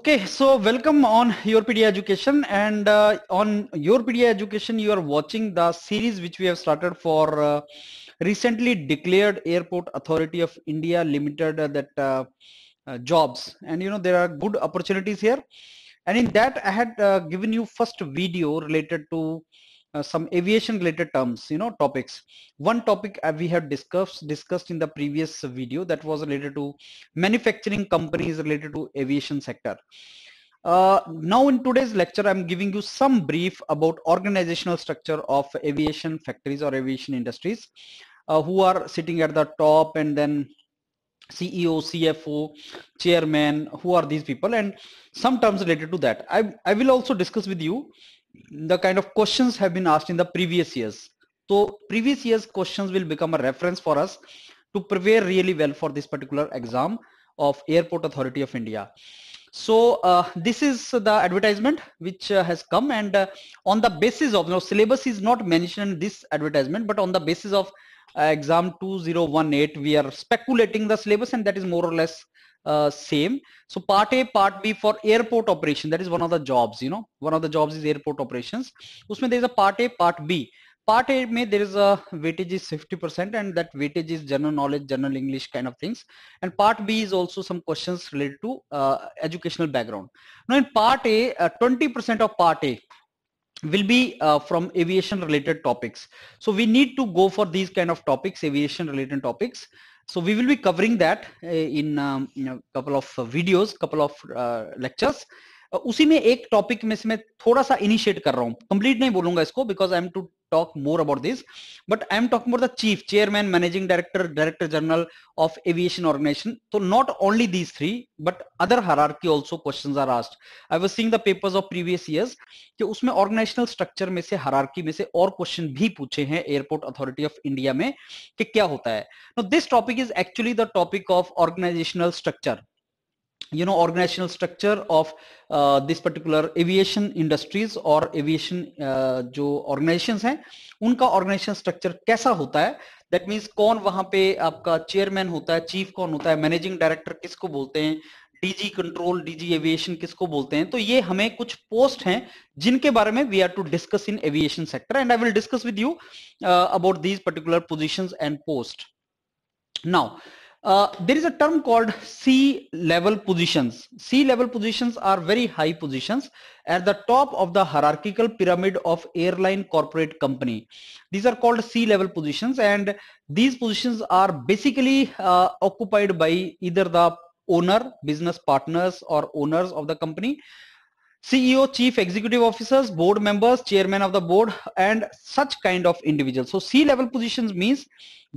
Okay, so welcome on Yourpedia Education and uh, on Yourpedia Education you are watching the series which we have started for uh, recently declared Airport Authority of India Limited uh, that uh, uh, jobs and you know there are good opportunities here and in that I had uh, given you first video related to uh, some aviation related terms you know topics one topic uh, we have discussed discussed in the previous video that was related to manufacturing companies related to aviation sector uh, now in today's lecture I'm giving you some brief about organizational structure of aviation factories or aviation industries uh, who are sitting at the top and then CEO, CFO, chairman, who are these people and some terms related to that. I, I will also discuss with you the kind of questions have been asked in the previous years. So previous years questions will become a reference for us to prepare really well for this particular exam of Airport Authority of India. So uh, this is the advertisement which uh, has come and uh, on the basis of, you know, syllabus is not mentioned in this advertisement, but on the basis of uh, exam 2018, we are speculating the syllabus and that is more or less uh, same. So part A, part B for airport operation, that is one of the jobs, you know, one of the jobs is airport operations. Usme there is a part A, part B. Part A may there is a weightage is 50% and that weightage is general knowledge, general English kind of things. And part B is also some questions related to uh, educational background. Now in part A, 20% uh, of part A will be uh, from aviation related topics so we need to go for these kind of topics aviation related topics So we will be covering that uh, in a um, you know, couple of uh, videos, couple of uh, lectures. uh, usi mein ek topic mein se main thoda sa initiate kar raha hu complete nahi bolunga isko because i am to talk more about this but i am talking about the chief chairman managing director director general of aviation organization so not only these three but other hierarchy also questions are asked i was seeing the papers of previous years ki usme organizational structure me se hierarchy me se aur question bhi puche hain airport authority of india me ki kya hota hai now this topic is actually the topic of organizational structure you know organizational structure of uh, this particular aviation industries or aviation uh, jo organizations hain unka organizational structure kaisa hota hai that means kon wahan pe aapka chairman hota hai chief kon hota hai managing director kisko bolte hain dg control dg aviation kisko bolte hain to ye hame kuch post hain jinke bare mein we में to discuss in aviation sector and i will discuss with you uh, about these particular positions and post now uh, Uh, there is a term called sea level positions. Sea level positions are very high positions at the top of the hierarchical pyramid of airline corporate company. These are called sea level positions and these positions are basically uh, occupied by either the owner, business partners or owners of the company CEO chief executive officers board members chairman of the board and such kind of individual So C-level positions means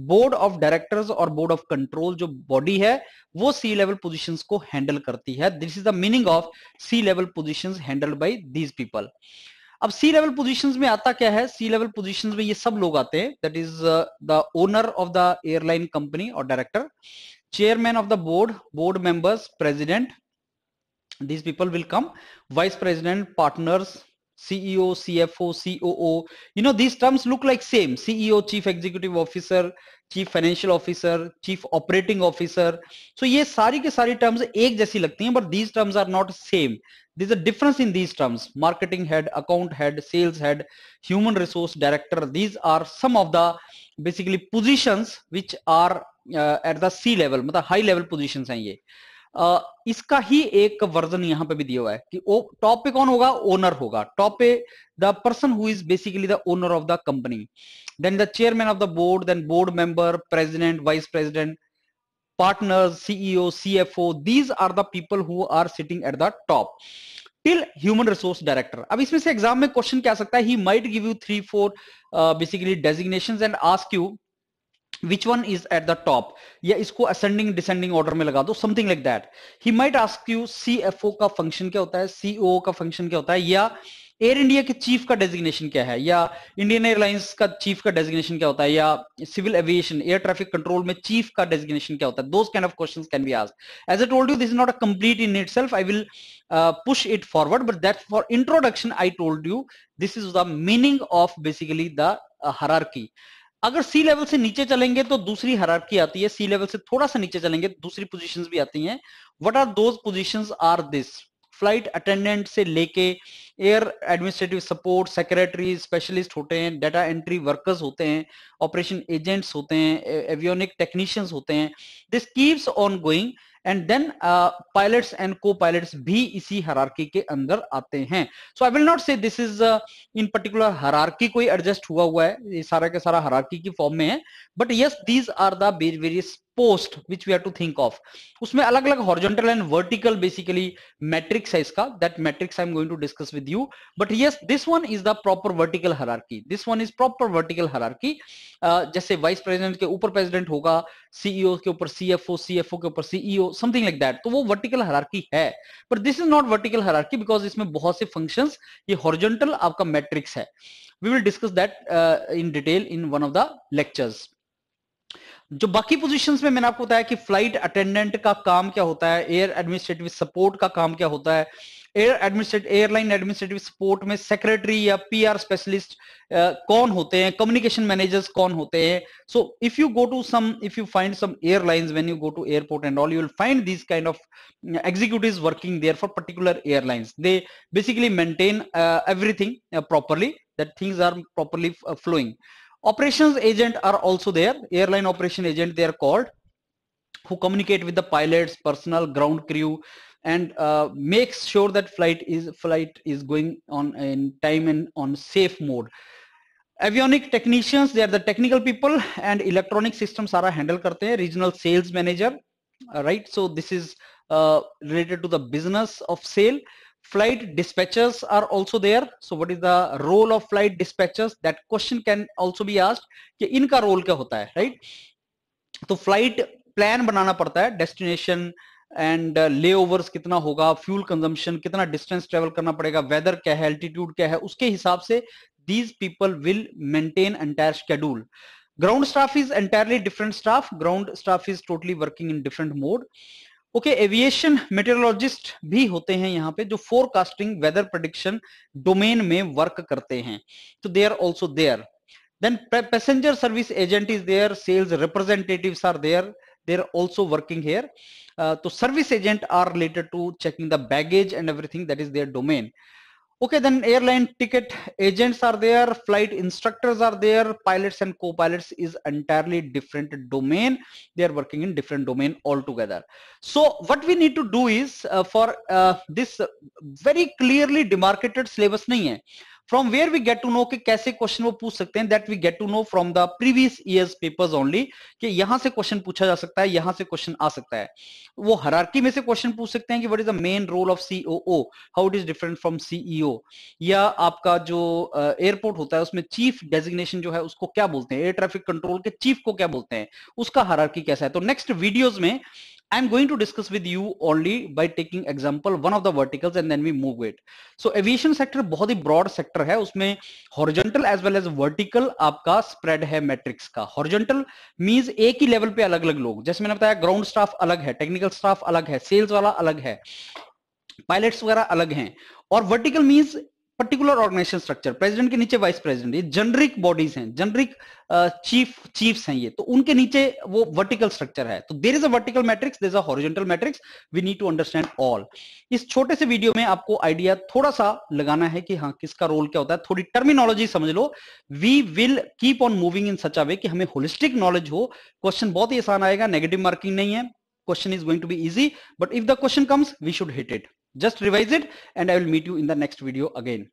board of directors और board of control जो body है वो C level position को handle करती है this is the meaning of C level position handle by these people अब C level position में आता क्या है सी लेवल पोजिशन में ये सब लोग आते हैं that is the owner of the airline company और director chairman of the board board members president these people will come vice president partners ceo cfo coo you know these terms look like same ceo chief executive officer chief financial officer chief operating officer so yes sari ke sari terms ek jaisi lagti hai, but these terms are not same there's a difference in these terms marketing head account head sales head human resource director these are some of the basically positions which are uh, at the c level the high level positions hai ye. इसका ही एक version यहां पे भी दिया हुआ है कि top पे कौन होगा ओनर होगा टॉप पे the person who is basically the owner of the company then the chairman of the board then board member president vice president partner CEO CFO these are the people who are sitting at the top till human resource director अब इसमें से exam में question क्या सकता है he might give you three four basically designation and ask you which one is at the top Yeah, इसको ascending descending order में लगा something like that he might ask you CFO का function क्या होता है CEO का function क्या होता है या Air India के chief का designation क्या है या Indian Airlines का chief का designation क्या होता है या civil aviation air traffic control में chief का designation क्या होता those kind of questions can be asked as I told you this is not a complete in itself I will uh, push it forward but that for introduction I told you this is the meaning of basically the uh, hierarchy अगर सी level से नीचे चलेंगे तो दूसरी हरारकी आती है सी level से थोड़ा सा नीचे चलेंगे तो दूसरी पोजीशंस भी आती हैं what are those positions are this flight attendant से लेके air administrative support secretary specialist होते हैं डाटा एंट्री वर्कर्स होते हैं ऑपरेशन एजेंट्स होते हैं एवियोनिक टेक्नीशियंस होते हैं this keeps on going and then pilots and को पायलट्स भी इसी हरारकी के अंदर आते हैं so I will not say this is in particular hierarchy कोई एडजस्ट हुआ हुआ है ये सारा के सारा हरारकी की फॉर्म में है but yes these are the various post which we to think of उसमें अलग अलग horizontal and vertical basically matrix है इसका that matrix I am going to discuss with you but yes this one is the proper vertical hierarchy this one is proper vertical hierarchy जैसे vice president के ऊपर president होगा CEO के ऊपर CFO CFO के ऊपर सीईओ समथिंग लाइक दैट तो वो वर्टिकल हरारकी है but this is not vertical hierarchy because इसमें बहुत से फंक्शन ये हॉर्जेंटल आपका मैट्रिक्स है we will discuss that in detail in one of the lectures जो बाकी पोजीशंस में मैंने आपको बताया कि फ्लाइट अटेंडेंट का काम क्या होता है एयर एडमिनिस्ट्रेटिव सपोर्ट का काम क्या होता है air administrate airline administrative support में सेक्रेटरी या पीआर स्पेशलिस्ट कौन होते हैं कम्युनिकेशन मैनेजर्स कौन होते हैं so if you go to some if you find some airlines when you go to airport and all you will find this kind of executives working there for particular airlines they basically maintain everything properly that things are properly flowing Operations agent are also there, airline operation agent they are called, who communicate with the pilots, personal, ground crew and uh, makes sure that flight is flight is going on in time and on safe mode. Avionic technicians, they are the technical people and electronic systems are handle karte regional sales manager, uh, right? So this is uh, related to the business of sale. Flight dispatchers are also there. So what is the role of flight dispatchers? That question can also be asked कि इनका role क्या होता है, right? तो flight plan बनाना पड़ता है, destination and uh, layovers uh, कितना होगा fuel consumption कितना distance travel करना पड़ेगा weather क्या है altitude क्या है उसके हिसाब से these people will maintain entire schedule ground staff is entirely different staff ground staff is totally working in different mode okay aviation meteorologist भी होते हैं यहाँ पे जो फोरकास्टिंग वेदर प्रडिक्शन डोमेन में वर्क करते हैं तो they are also there then passenger service agent is there sales representative are there they are also working here तो service agent are related to checking the baggage and everything that is their domain okay then airline ticket agents are there flight instructors are there pilots and co-pilots is entirely different domain they are working in different domain altogether so what we need to do is uh, for uh, this very clearly demarcated syllabus nahi hai from where we get to know कि कैसे question वो पूछ सकते हैं that we get to know from the previous year papers only कि यहां से question पूछा जा सकता है यहां से क्वेश्चन आ सकता है वो हरारकी में से क्वेश्चन पूछ सकते हैं कि what is the main role of COO how it is different from CEO या आपका जो एयरपोर्ट uh, होता है उसमें चीफ डेजिग्नेशन जो है उसको क्या बोलते हैं एयर ट्रैफिक कंट्रोल के चीफ को क्या बोलते हैं उसका हरारकी कैसा है तो नेक्स्ट वीडियोज में I am going to discuss with you only by taking example one of the verticals and then we move it. So aviation sector बहुत ही broad sector वेक्टर है उसमें horizontal as well as vertical आपका spread है matrix का horizontal means एक ही level पे अलग अलग लोग जैसे मैंने बताया ग्राउंड स्टाफ अलग है टेक्निकल स्टाफ अलग है सेल्स वाला अलग है पायलट्स वगैरह अलग हैं और vertical means particular organization structure president के नीचे वाइस प्रेसिडेंट ये जनरिक बॉडीज हैं जनरिक चीफ चीफ्स हैं ये तो उनके नीचे वो वर्टिकल स्ट्रक्चर है तो there is a vertical matrix there is a horizontal matrix we need to understand all इस छोटे से वीडियो में आपको आइडिया थोड़ा सा लगाना है कि हाँ किसका रोल क्या होता है थोड़ी टर्मिनोलॉजी समझ लो we will keep on moving in such a way कि हमें होलिस्टिक नॉलेज हो क्वेश्चन बहुत ही आसान आएगा नेगेटिव मार्किंग नहीं है question is going to be easy but if the question comes we should hit it Just revise it and I will meet you in the next video again.